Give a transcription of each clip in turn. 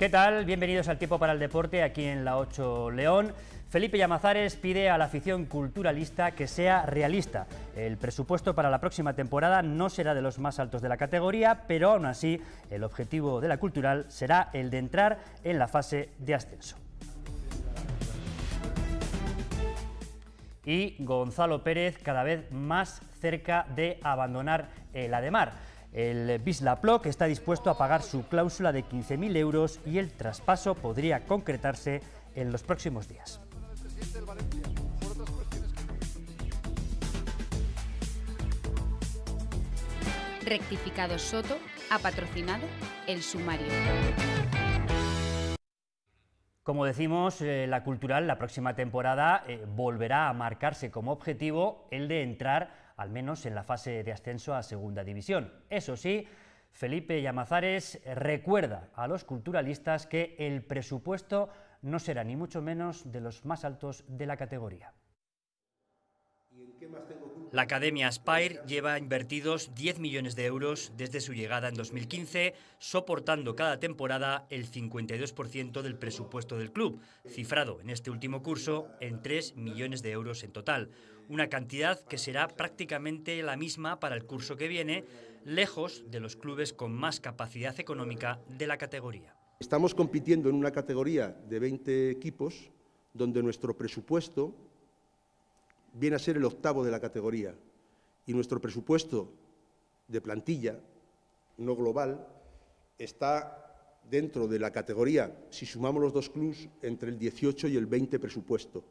¿Qué tal? Bienvenidos al Tiempo para el Deporte aquí en La 8 León. Felipe Llamazares pide a la afición culturalista que sea realista. El presupuesto para la próxima temporada no será de los más altos de la categoría, pero aún así el objetivo de la cultural será el de entrar en la fase de ascenso. Y Gonzalo Pérez cada vez más cerca de abandonar el Ademar. El Bislaploc está dispuesto a pagar su cláusula de 15.000 euros y el traspaso podría concretarse en los próximos días. Rectificado Soto ha patrocinado el sumario. Como decimos, eh, la cultural la próxima temporada eh, volverá a marcarse como objetivo el de entrar al menos en la fase de ascenso a Segunda División. Eso sí, Felipe Yamazares recuerda a los culturalistas que el presupuesto no será ni mucho menos de los más altos de la categoría. La Academia Aspire lleva invertidos 10 millones de euros desde su llegada en 2015, soportando cada temporada el 52% del presupuesto del club, cifrado en este último curso en 3 millones de euros en total, una cantidad que será prácticamente la misma para el curso que viene, lejos de los clubes con más capacidad económica de la categoría. Estamos compitiendo en una categoría de 20 equipos donde nuestro presupuesto viene a ser el octavo de la categoría y nuestro presupuesto de plantilla, no global, está dentro de la categoría, si sumamos los dos clubs, entre el 18 y el 20 presupuesto.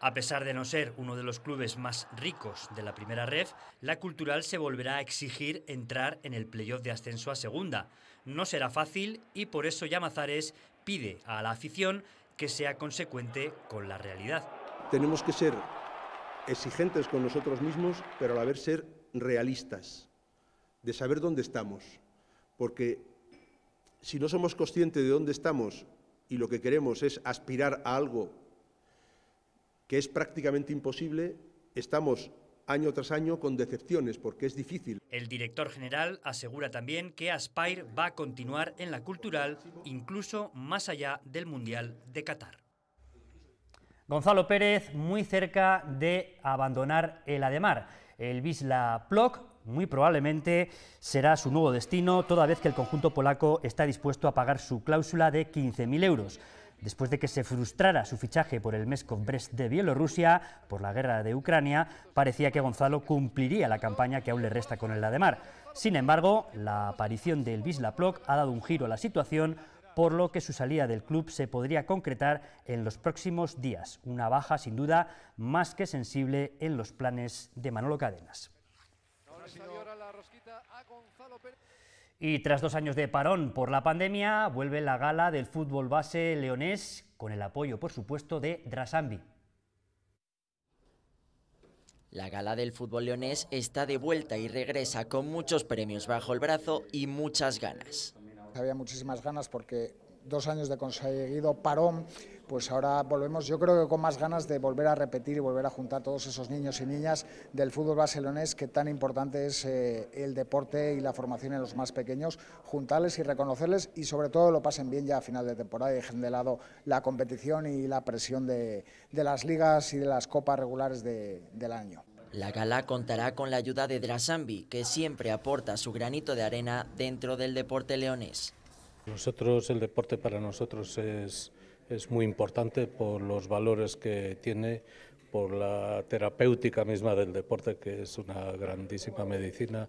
A pesar de no ser uno de los clubes más ricos de la primera ref, la Cultural se volverá a exigir entrar en el playoff de ascenso a segunda. No será fácil y por eso Yamazares pide a la afición que sea consecuente con la realidad. Tenemos que ser exigentes con nosotros mismos, pero a haber ser realistas, de saber dónde estamos. Porque si no somos conscientes de dónde estamos y lo que queremos es aspirar a algo que es prácticamente imposible, estamos año tras año con decepciones porque es difícil. El director general asegura también que Aspire va a continuar en la cultural incluso más allá del Mundial de Qatar. Gonzalo Pérez muy cerca de abandonar el Ademar. El Wisla Plock muy probablemente será su nuevo destino, toda vez que el conjunto polaco está dispuesto a pagar su cláusula de 15.000 euros. Después de que se frustrara su fichaje por el Meskov Brest de Bielorrusia por la guerra de Ucrania, parecía que Gonzalo cumpliría la campaña que aún le resta con el Ademar. Sin embargo, la aparición del Wisla Plock ha dado un giro a la situación por lo que su salida del club se podría concretar en los próximos días, una baja sin duda más que sensible en los planes de Manolo Cadenas. Y tras dos años de parón por la pandemia, vuelve la gala del fútbol base leonés, con el apoyo, por supuesto, de Drasambi. La gala del fútbol leonés está de vuelta y regresa con muchos premios bajo el brazo y muchas ganas había muchísimas ganas porque dos años de conseguido parón, pues ahora volvemos, yo creo que con más ganas de volver a repetir y volver a juntar todos esos niños y niñas del fútbol barcelonés, que tan importante es eh, el deporte y la formación en los más pequeños, juntarles y reconocerles y sobre todo lo pasen bien ya a final de temporada y dejen de lado la competición y la presión de, las ligas y de las copas regulares del año. La gala contará con la ayuda de Drasambi, que siempre aporta su granito de arena dentro del deporte leonés. Nosotros, el deporte para nosotros es, es muy importante por los valores que tiene, por la terapéutica misma del deporte, que es una grandísima medicina.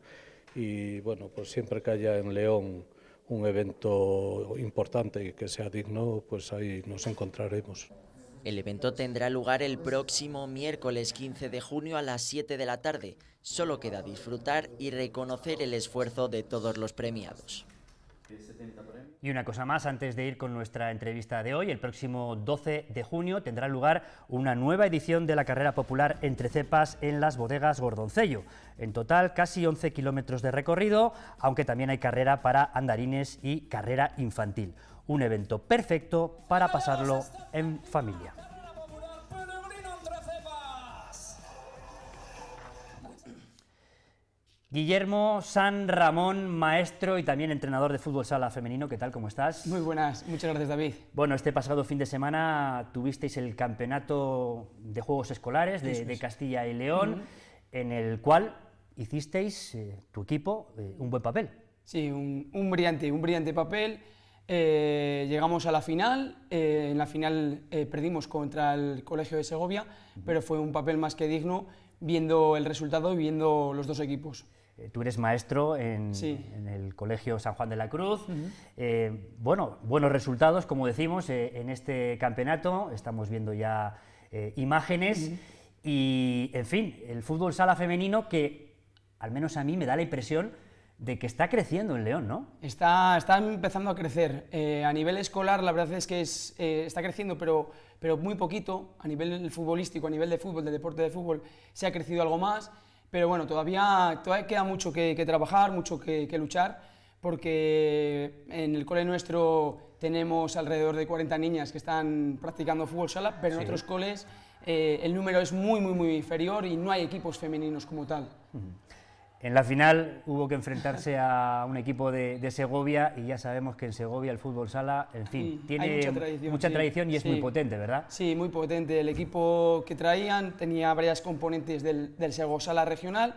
Y bueno, pues siempre que haya en León un evento importante y que sea digno, pues ahí nos encontraremos. El evento tendrá lugar el próximo miércoles 15 de junio a las 7 de la tarde. Solo queda disfrutar y reconocer el esfuerzo de todos los premiados. Y una cosa más, antes de ir con nuestra entrevista de hoy, el próximo 12 de junio tendrá lugar una nueva edición de la carrera popular entre cepas en las bodegas Gordoncello. En total, casi 11 kilómetros de recorrido, aunque también hay carrera para andarines y carrera infantil un evento perfecto para pasarlo en familia. Guillermo San Ramón, maestro y también entrenador de fútbol sala femenino, ¿qué tal? ¿Cómo estás? Muy buenas, muchas gracias David. Bueno, este pasado fin de semana tuvisteis el campeonato de juegos escolares de, Castilla y León, en el cual hicisteis, eh, tu equipo, eh, un buen papel. Sí, un brillante, un brillante papel. Eh, llegamos a la final, eh, en la final eh, perdimos contra el Colegio de Segovia, pero fue un papel más que digno viendo el resultado y viendo los dos equipos. Tú eres maestro en, el Colegio San Juan de la Cruz. bueno, buenos resultados, como decimos, en este campeonato. Estamos viendo ya imágenes. Y, en fin, el fútbol sala femenino que, al menos a mí, me da la impresión de que está creciendo en León, ¿no? Está, está empezando a crecer. Eh, a nivel escolar, la verdad es que eh, está creciendo, pero, pero muy poquito. A nivel futbolístico, a nivel de fútbol, de deporte de fútbol, se ha crecido algo más. Pero bueno, todavía, todavía queda mucho que, trabajar, mucho que, luchar, porque en el cole nuestro tenemos alrededor de 40 niñas que están practicando fútbol sala, pero en otros coles eh, el número es muy, muy, muy inferior y no hay equipos femeninos como tal. En la final hubo que enfrentarse a un equipo de, Segovia y ya sabemos que en Segovia el fútbol sala, en fin, mm, tiene mucha tradición, y es muy potente, ¿verdad? Sí, muy potente. El equipo que traían tenía varias componentes del, del Segovia Sala regional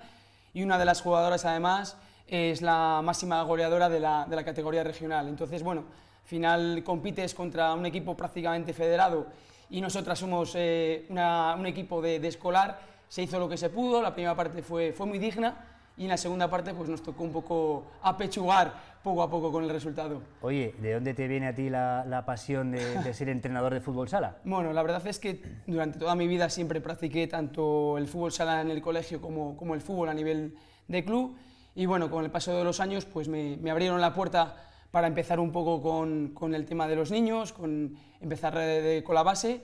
y una de las jugadoras además es la máxima goleadora de la, categoría regional. Entonces, bueno, final compites contra un equipo prácticamente federado y nosotras somos eh, un equipo de, escolar. Se hizo lo que se pudo, la primera parte fue, fue muy digna y en la segunda parte pues nos tocó un poco apechugar poco a poco con el resultado. Oye, ¿de dónde te viene a ti la, pasión de, ser entrenador de fútbol sala? Bueno, la verdad es que durante toda mi vida siempre practiqué tanto el fútbol sala en el colegio como, como el fútbol a nivel de club y bueno, con el paso de los años pues me, abrieron la puerta para empezar un poco con, el tema de los niños, con empezar con la base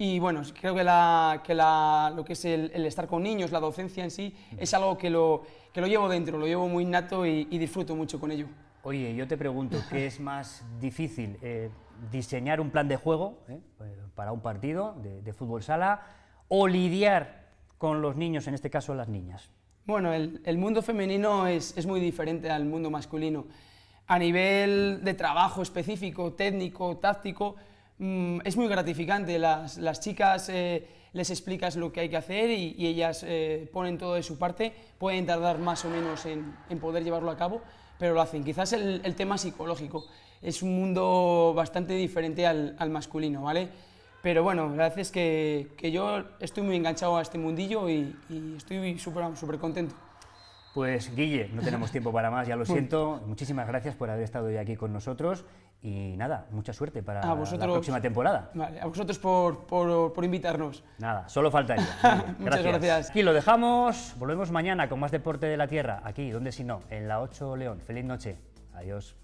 y bueno, creo que, lo que es el, estar con niños, la docencia en sí, es algo que lo, llevo dentro, lo llevo muy innato y, disfruto mucho con ello. Oye, yo te pregunto, ¿qué es más difícil? Eh, ¿Diseñar un plan de juego eh, para un partido de, fútbol sala o lidiar con los niños, en este caso las niñas? Bueno, el, mundo femenino es muy diferente al mundo masculino. A nivel de trabajo específico, técnico, táctico, Mm, es muy gratificante. Las, las chicas eh, les explicas lo que hay que hacer y, ellas eh, ponen todo de su parte. Pueden tardar más o menos en, en poder llevarlo a cabo, pero lo hacen. Quizás el, el tema psicológico es un mundo bastante diferente al, al, masculino, ¿vale? Pero bueno, la verdad es que, que, yo estoy muy enganchado a este mundillo y, estoy súper contento. Pues Guille, no tenemos tiempo para más, ya lo siento. Muchísimas gracias por haber estado hoy aquí con nosotros y nada, mucha suerte para la próxima temporada. a vosotros por, invitarnos. Nada, solo falta Gracias. Muchas gracias. Aquí lo dejamos, volvemos mañana con más Deporte de la Tierra, aquí, donde si no, en la 8 León. Feliz noche, adiós.